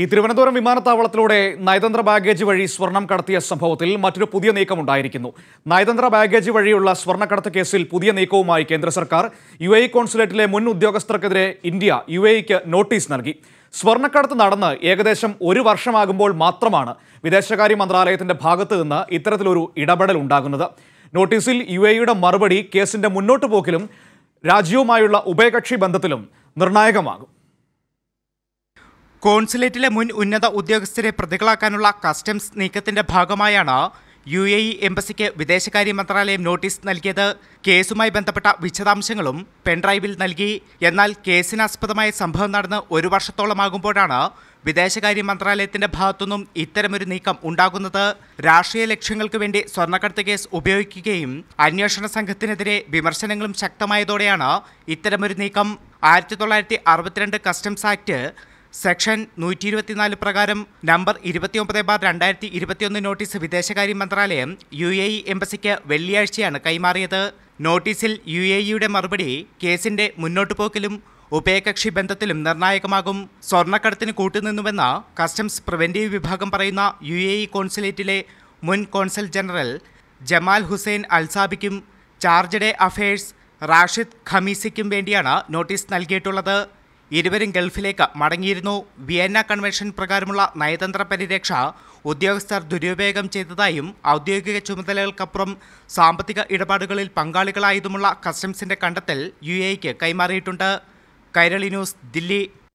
ഈ തിരുവനന്തപുരം വിമാനത്താവളത്തിലൂടെ നയതന്ത്ര ബാഗേജ് വഴി സ്വർണം കടത്തിയ സംഭവത്തിൽ മറ്റൊരു പുതിയ നീക്കമുണ്ടായിരിക്കുന്നു നയതന്ത്ര ബാഗേജ് വഴിയുള്ള സ്വർണ്ണക്കടത്ത് കേസിൽ പുതിയ നീക്കവുമായി കേന്ദ്ര സർക്കാർ യു എ കോൺസുലേറ്റിലെ മുൻ ഉദ്യോഗസ്ഥർക്കെതിരെ ഇന്ത്യ യു നോട്ടീസ് നൽകി സ്വർണ്ണക്കടത്ത് നടന്ന് ഏകദേശം ഒരു വർഷമാകുമ്പോൾ മാത്രമാണ് വിദേശകാര്യ മന്ത്രാലയത്തിന്റെ ഭാഗത്തു നിന്ന് ഇത്തരത്തിലൊരു ഇടപെടൽ ഉണ്ടാകുന്നത് നോട്ടീസിൽ യു എയുടെ മറുപടി കേസിന്റെ മുന്നോട്ടു പോക്കിലും രാജ്യവുമായുള്ള ഉഭയകക്ഷി ബന്ധത്തിലും നിർണായകമാകും കോൺസുലേറ്റിലെ മുൻ ഉന്നത ഉദ്യോഗസ്ഥരെ പ്രതികളാക്കാനുള്ള കസ്റ്റംസ് നീക്കത്തിന്റെ ഭാഗമായാണ് യു എ ഇ എംബസിക്ക് വിദേശകാര്യ മന്ത്രാലയം നോട്ടീസ് നൽകിയത് കേസുമായി ബന്ധപ്പെട്ട വിശദാംശങ്ങളും പെൺഡ്രൈവിൽ നൽകി എന്നാൽ കേസിനാസ്പദമായ സംഭവം നടന്ന് ഒരു വർഷത്തോളമാകുമ്പോഴാണ് വിദേശകാര്യ മന്ത്രാലയത്തിന്റെ ഭാഗത്തുനിന്നും ഇത്തരമൊരു നീക്കം ഉണ്ടാകുന്നത് രാഷ്ട്രീയ ലക്ഷ്യങ്ങൾക്ക് വേണ്ടി സ്വർണ്ണക്കടത്ത് കേസ് ഉപയോഗിക്കുകയും അന്വേഷണ സംഘത്തിനെതിരെ വിമർശനങ്ങളും ശക്തമായതോടെയാണ് ഇത്തരമൊരു നീക്കം ആയിരത്തി തൊള്ളായിരത്തി അറുപത്തിരണ്ട് കസ്റ്റംസ് ആക്ട് സെക്ഷൻ നൂറ്റി ഇരുപത്തിനാല് പ്രകാരം നമ്പർ ഇരുപത്തിയൊമ്പത് ബാർ രണ്ടായിരത്തി ഇരുപത്തിയൊന്ന് നോട്ടീസ് വിദേശകാര്യ മന്ത്രാലയം യു എ ഇ എംബസിക്ക് വെള്ളിയാഴ്ചയാണ് കൈമാറിയത് നോട്ടീസിൽ യു എ ഇയുടെ മറുപടി കേസിന്റെ മുന്നോട്ടുപോക്കിലും ഉഭയകക്ഷി ബന്ധത്തിലും നിർണായകമാകും സ്വർണ്ണക്കടത്തിന് കൂട്ടുനിന്നുവെന്ന കസ്റ്റംസ് പ്രിവെന്റീവ് വിഭാഗം പറയുന്ന യു എ ഇ കോൺസുലേറ്റിലെ മുൻ കോൺസൽ ജനറൽ ജമാൽ ഹുസൈൻ അൽസാബിക്കും ചാർജഡേ അഫയേഴ്സ് റാഷിദ് ഖമീസിക്കും വേണ്ടിയാണ് നോട്ടീസ് നൽകിയിട്ടുള്ളത് ഇരുവരും ഗൾഫിലേക്ക് മടങ്ങിയിരുന്നു വിയന്ന കൺവെൻഷൻ പ്രകാരമുള്ള നയതന്ത്ര പരിരക്ഷ ഉദ്യോഗസ്ഥർ ദുരുപയോഗം ചെയ്തതായും ഔദ്യോഗിക ചുമതലകൾക്കപ്പുറം സാമ്പത്തിക ഇടപാടുകളിൽ പങ്കാളികളായതുമുള്ള കസ്റ്റംസിന്റെ കണ്ടെത്തൽ യു എക്ക് കൈമാറിയിട്ടുണ്ട് കൈരളി ന്യൂസ് ദില്ലി